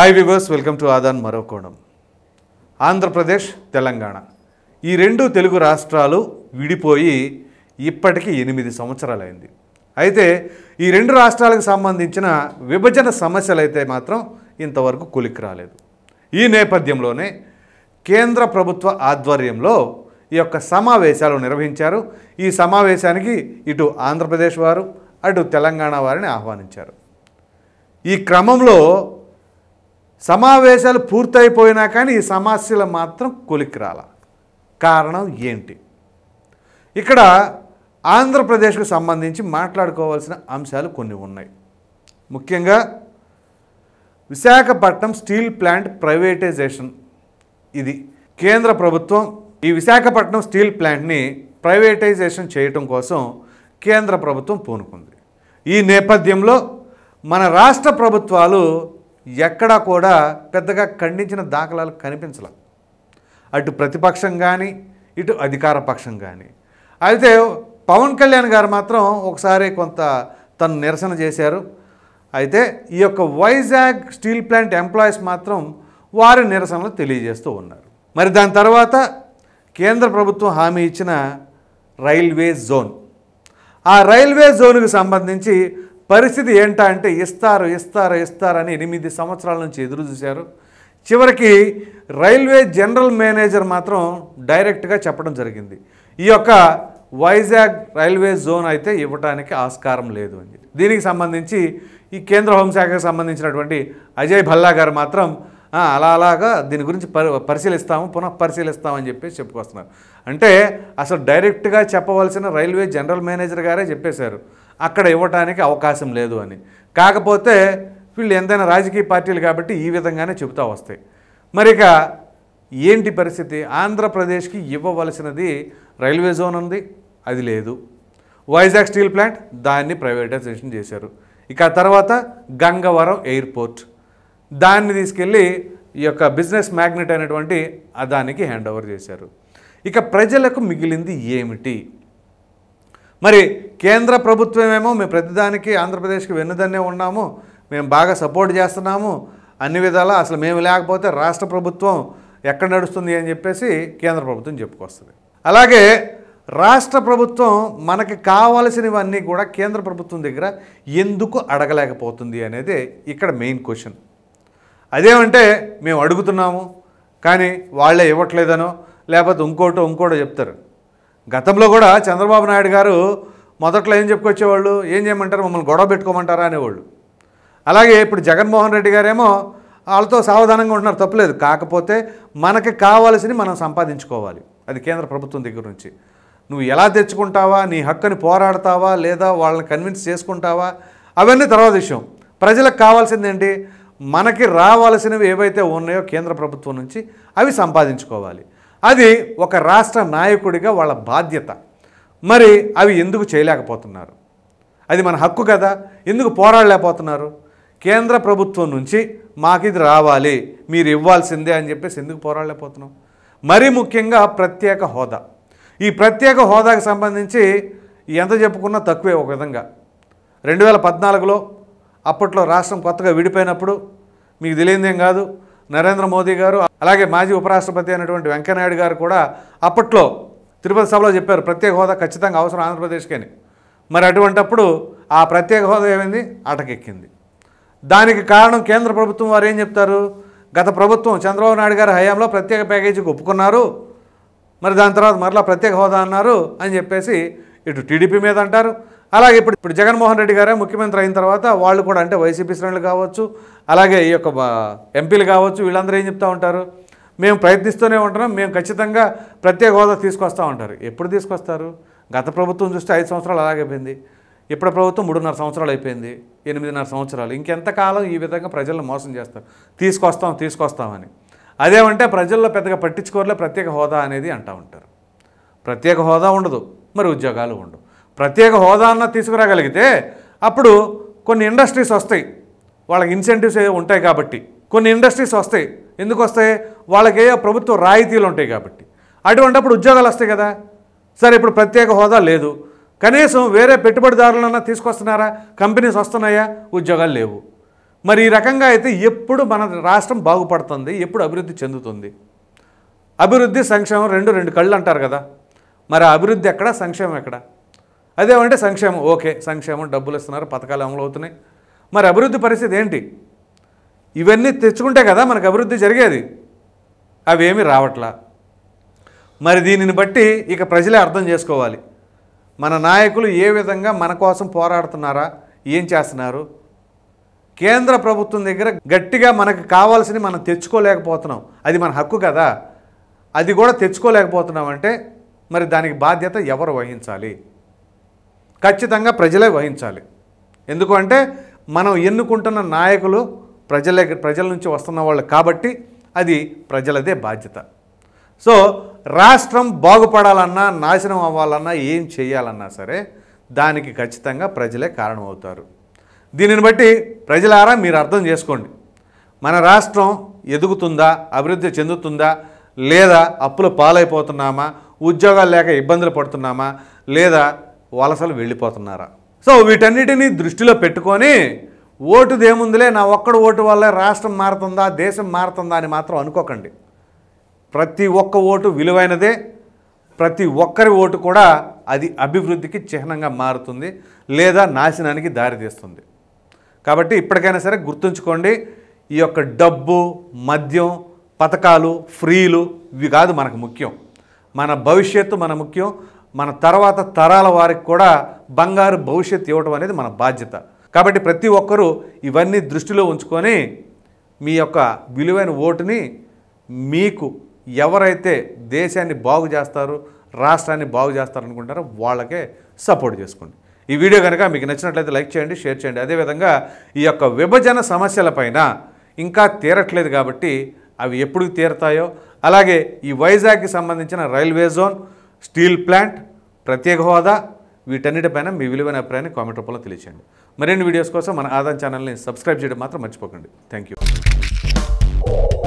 hi viewers welcome to Aadan మరో కోణం ఆంధ్రప్రదేశ్ తెలంగాణ ఈ రెండు తెలుగు రాష్ట్రాలు విడిపోయి ఇప్పటికీ ఎనిమిది సంవత్సరాలైంది అయితే ఈ రెండు రాష్ట్రాలకు సంబంధించిన విభజన సమస్యలు అయితే మాత్రం ఇంతవరకు కొలికి రాలేదు ఈ నేపథ్యంలోనే కేంద్ర ప్రభుత్వ ఆధ్వర్యంలో ఈ యొక్క సమావేశాలు నిర్వహించారు ఈ సమావేశానికి ఇటు ఆంధ్రప్రదేశ్ వారు అటు తెలంగాణ వారిని ఆహ్వానించారు ఈ క్రమంలో సమావేశాలు పూర్తయిపోయినా కానీ ఈ సమస్యలు మాత్రం కొలికిరాల కారణం ఏంటి ఇక్కడ ఆంధ్రప్రదేశ్కు సంబంధించి మాట్లాడుకోవాల్సిన అంశాలు కొన్ని ఉన్నాయి ముఖ్యంగా విశాఖపట్నం స్టీల్ ప్లాంట్ ప్రైవేటైజేషన్ ఇది కేంద్ర ప్రభుత్వం ఈ విశాఖపట్నం స్టీల్ ప్లాంట్ని ప్రైవేటైజేషన్ చేయటం కోసం కేంద్ర ప్రభుత్వం పూనుకుంది ఈ నేపథ్యంలో మన రాష్ట్ర ప్రభుత్వాలు ఎక్కడా కూడా పెద్దగా ఖండించిన దాఖలాలు కనిపించాల అటు ప్రతిపక్షం కానీ ఇటు అధికార పక్షం కానీ అయితే పవన్ కళ్యాణ్ గారు మాత్రం ఒకసారి కొంత తను నిరసన చేశారు అయితే ఈ యొక్క వైజాగ్ స్టీల్ ప్లాంట్ ఎంప్లాయీస్ మాత్రం వారి నిరసనలు తెలియజేస్తూ ఉన్నారు మరి దాని తర్వాత కేంద్ర ప్రభుత్వం హామీ ఇచ్చిన రైల్వే జోన్ ఆ రైల్వే జోన్కు సంబంధించి పరిస్థితి ఏంటా అంటే ఇస్తారు ఇస్తారు ఇస్తారని ఎనిమిది సంవత్సరాల నుంచి ఎదురు చూశారు చివరికి రైల్వే జనరల్ మేనేజర్ మాత్రం డైరెక్ట్గా చెప్పడం జరిగింది ఈ యొక్క వైజాగ్ రైల్వే జోన్ అయితే ఇవ్వడానికి ఆస్కారం లేదు అని చెప్పి దీనికి సంబంధించి ఈ కేంద్ర హోంశాఖకు సంబంధించినటువంటి అజయ్ భల్లా గారు మాత్రం అలా అలాగా దీని గురించి పరిశీలిస్తాము పునః పరిశీలిస్తామని చెప్పేసి చెప్పుకొస్తున్నారు అంటే అసలు డైరెక్ట్గా చెప్పవలసిన రైల్వే జనరల్ మేనేజర్ గారే చెప్పేశారు అక్కడ ఇవ్వటానికి అవకాశం లేదు అని కాకపోతే వీళ్ళు ఎంతైనా రాజకీయ పార్టీలు కాబట్టి ఈ విధంగానే చెబుతూ వస్తాయి మరిక ఏంటి పరిస్థితి ఆంధ్రప్రదేశ్కి ఇవ్వవలసినది రైల్వే జోన్ ఉంది అది లేదు వైజాగ్ స్టీల్ ప్లాంట్ దాన్ని ప్రైవేటైజేషన్ చేశారు ఇక తర్వాత గంగవరం ఎయిర్పోర్ట్ దాన్ని తీసుకెళ్ళి ఈ యొక్క బిజినెస్ మ్యాగ్నెట్ అయినటువంటి దానికి హ్యాండ్ ఓవర్ చేశారు ఇక ప్రజలకు మిగిలింది ఏమిటి మరి కేంద్ర ప్రభుత్వమేమో మేము ప్రతిదానికి ఆంధ్రప్రదేశ్కి వెన్నుదన్నే ఉన్నాము మేము బాగా సపోర్ట్ చేస్తున్నాము అన్ని విధాలా అసలు మేము లేకపోతే రాష్ట్ర ప్రభుత్వం ఎక్కడ నడుస్తుంది అని చెప్పేసి కేంద్ర ప్రభుత్వం చెప్పుకొస్తుంది అలాగే రాష్ట్ర ప్రభుత్వం మనకి కావాల్సినవన్నీ కూడా కేంద్ర ప్రభుత్వం దగ్గర ఎందుకు అడగలేకపోతుంది అనేది ఇక్కడ మెయిన్ క్వశ్చన్ అదేమంటే మేము అడుగుతున్నాము కానీ వాళ్ళే ఇవ్వట్లేదనో లేకపోతే ఇంకోటో ఇంకోటో చెప్తారు గతంలో కూడా చంద్రబాబు నాయుడు గారు మొదట్లో ఏం చెప్పుకొచ్చేవాళ్ళు ఏం చేయమంటారు మమ్మల్ని గొడవ పెట్టుకోమంటారా అనేవాళ్ళు అలాగే ఇప్పుడు జగన్మోహన్ రెడ్డి గారేమో వాళ్ళతో సావధానంగా ఉంటున్నారు తప్పలేదు కాకపోతే మనకి కావాల్సింది మనం సంపాదించుకోవాలి అది కేంద్ర ప్రభుత్వం దగ్గర నుంచి నువ్వు ఎలా తెచ్చుకుంటావా నీ హక్కుని పోరాడతావా లేదా వాళ్ళని కన్విన్స్ చేసుకుంటావా అవన్నీ తర్వాత విషయం ప్రజలకు కావాల్సింది ఏంటి మనకి రావాల్సినవి ఏవైతే ఉన్నాయో కేంద్ర ప్రభుత్వం నుంచి అవి సంపాదించుకోవాలి అది ఒక రాష్ట్ర నాయకుడిగా వాళ్ళ బాధ్యత మరి అవి ఎందుకు చేయలేకపోతున్నారు అది మన హక్కు కదా ఎందుకు పోరాడలేకపోతున్నారు కేంద్ర ప్రభుత్వం నుంచి మాకు ఇది రావాలి మీరు ఇవ్వాల్సిందే అని చెప్పేసి ఎందుకు పోరాడలేకపోతున్నాం మరీ ముఖ్యంగా ప్రత్యేక హోదా ఈ ప్రత్యేక హోదాకు సంబంధించి ఎంత చెప్పుకున్నా తక్కువే ఒక విధంగా రెండు వేల పద్నాలుగులో అప్పట్లో రాష్ట్రం కొత్తగా విడిపోయినప్పుడు మీకు తెలియదేం కాదు నరేంద్ర మోదీ గారు అలాగే మాజీ ఉపరాష్ట్రపతి అయినటువంటి వెంకయ్యనాయుడు గారు కూడా అప్పట్లో తిరుపతి సభలో చెప్పారు ప్రత్యేక హోదా ఖచ్చితంగా అవసరం ఆంధ్రప్రదేశ్కి అని మరి అటువంటప్పుడు ఆ ప్రత్యేక హోదా ఏమైంది ఆటకెక్కింది దానికి కారణం కేంద్ర ప్రభుత్వం వారు ఏం చెప్తారు గత ప్రభుత్వం చంద్రబాబు నాయుడు గారి హయాంలో ప్రత్యేక ప్యాకేజీకి ఒప్పుకున్నారు మరి దాని తర్వాత మరలా ప్రత్యేక హోదా అన్నారు అని చెప్పేసి ఇటు టీడీపీ మీద అంటారు అలాగే ఇప్పుడు ఇప్పుడు జగన్మోహన్ రెడ్డి గారే ముఖ్యమంత్రి అయిన తర్వాత వాళ్ళు కూడా అంటే వైసీపీ శ్రేణులు కావచ్చు అలాగే ఈ యొక్క ఎంపీలు కావచ్చు వీళ్ళందరూ ఏం చెప్తూ ఉంటారు మేము ప్రయత్నిస్తూనే ఉంటున్నాం మేము ఖచ్చితంగా ప్రత్యేక హోదా తీసుకొస్తూ ఉంటారు ఎప్పుడు తీసుకొస్తారు గత ప్రభుత్వం చూస్తే ఐదు సంవత్సరాలు అలాగైపోయింది ఇప్పుడు ప్రభుత్వం మూడున్నర సంవత్సరాలు అయిపోయింది ఎనిమిదిన్నర సంవత్సరాలు ఇంకెంతకాలం ఈ విధంగా ప్రజలను మోసం చేస్తారు తీసుకొస్తాం తీసుకొస్తామని అదేమంటే ప్రజల్లో పెద్దగా పట్టించుకోరలే ప్రత్యేక హోదా అనేది అంటూ ఉంటారు ప్రత్యేక హోదా ఉండదు మరి ఉద్యోగాలు ఉండవు ప్రత్యేక హోదాన్న తీసుకురాగలిగితే అప్పుడు కొన్ని ఇండస్ట్రీస్ వస్తాయి వాళ్ళకి ఇన్సెంటివ్స్ ఉంటాయి కాబట్టి కొన్ని ఇండస్ట్రీస్ వస్తాయి ఎందుకు వస్తాయి వాళ్ళకి ప్రభుత్వ రాయితీలు ఉంటాయి కాబట్టి అటువంటిప్పుడు ఉద్యోగాలు వస్తాయి కదా సరే ఇప్పుడు ప్రత్యేక హోదా లేదు కనీసం వేరే పెట్టుబడిదారులన్నా తీసుకొస్తున్నారా కంపెనీస్ వస్తున్నాయా ఉద్యోగాలు లేవు మరి ఈ రకంగా అయితే ఎప్పుడు మన రాష్ట్రం బాగుపడుతుంది ఎప్పుడు అభివృద్ధి చెందుతుంది అభివృద్ధి సంక్షేమం రెండు రెండు కళ్ళు అంటారు కదా మరి అభివృద్ధి ఎక్కడ సంక్షేమం ఎక్కడ అదేమంటే సంక్షేమం ఓకే సంక్షేమం డబ్బులు ఇస్తున్నారు పథకాలు అమలు అవుతున్నాయి మరి అభివృద్ధి పరిస్థితి ఏంటి ఇవన్నీ తెచ్చుకుంటే కదా మనకు అభివృద్ధి జరిగేది అవేమి రావట్లా మరి దీనిని బట్టి ఇక ప్రజలే అర్థం చేసుకోవాలి మన నాయకులు ఏ విధంగా మన కోసం పోరాడుతున్నారా ఏం చేస్తున్నారు కేంద్ర ప్రభుత్వం దగ్గర గట్టిగా మనకు కావాల్సింది మనం తెచ్చుకోలేకపోతున్నాం అది మన హక్కు కదా అది కూడా తెచ్చుకోలేకపోతున్నాం అంటే మరి దానికి బాధ్యత ఎవరు వహించాలి ఖచ్చితంగా ప్రజలే వహించాలి ఎందుకంటే మనం ఎన్నుకుంటున్న నాయకులు ప్రజలే ప్రజల నుంచి వస్తున్న వాళ్ళు కాబట్టి అది ప్రజలదే బాధ్యత సో రాష్ట్రం బాగుపడాలన్నా నాశనం అవ్వాలన్నా ఏం చేయాలన్నా సరే దానికి ఖచ్చితంగా ప్రజలే కారణమవుతారు దీనిని బట్టి ప్రజలారా మీరు అర్థం చేసుకోండి మన రాష్ట్రం ఎదుగుతుందా అభివృద్ధి చెందుతుందా లేదా అప్పులు పాలైపోతున్నామా ఉద్యోగాలు లేక ఇబ్బందులు పడుతున్నామా లేదా వలసలు వెళ్ళిపోతున్నారా సో వీటన్నిటినీ దృష్టిలో పెట్టుకొని ఓటుదేముందులే నా ఒక్కడ ఓటు వల్లే రాష్ట్రం మారుతుందా దేశం మారుతుందా అని మాత్రం అనుకోకండి ప్రతి ఒక్క ఓటు విలువైనదే ప్రతి ఒక్కరి ఓటు కూడా అది అభివృద్ధికి చిహ్నంగా మారుతుంది లేదా నాశనానికి దారితీస్తుంది కాబట్టి ఇప్పటికైనా సరే గుర్తుంచుకోండి ఈ యొక్క డబ్బు మద్యం పథకాలు ఫ్రీలు ఇవి కాదు మనకు ముఖ్యం మన భవిష్యత్తు మన ముఖ్యం మన తర్వాత తరాల వారికి కూడా బంగారు భవిష్యత్ ఇవ్వటం అనేది మన బాధ్యత కాబట్టి ప్రతి ఒక్కరూ ఇవన్నీ దృష్టిలో ఉంచుకొని మీ యొక్క విలువైన ఓటుని మీకు ఎవరైతే దేశాన్ని బాగు చేస్తారు రాష్ట్రాన్ని బాగు చేస్తారనుకుంటారో వాళ్ళకే సపోర్ట్ చేసుకోండి ఈ వీడియో కనుక మీకు నచ్చినట్లయితే లైక్ చేయండి షేర్ చేయండి అదేవిధంగా ఈ యొక్క విభజన సమస్యలపైన ఇంకా తీరట్లేదు కాబట్టి అవి ఎప్పుడు తీరతాయో అలాగే ఈ వైజాగ్కి సంబంధించిన రైల్వే జోన్ స్టీల్ ప్లాంట్ ప్రత్యేక హోదా వీటన్నిటిపైన మీ విలువైన అభిప్రాయాన్ని కామెంట్ రూపంలో తెలియచేయండి మరిన్ని వీడియోస్ కోసం మన ఆదాన్ ఛానల్ని సబ్స్క్రైబ్ చేయడం మాత్రం మర్చిపోకండి థ్యాంక్ యూ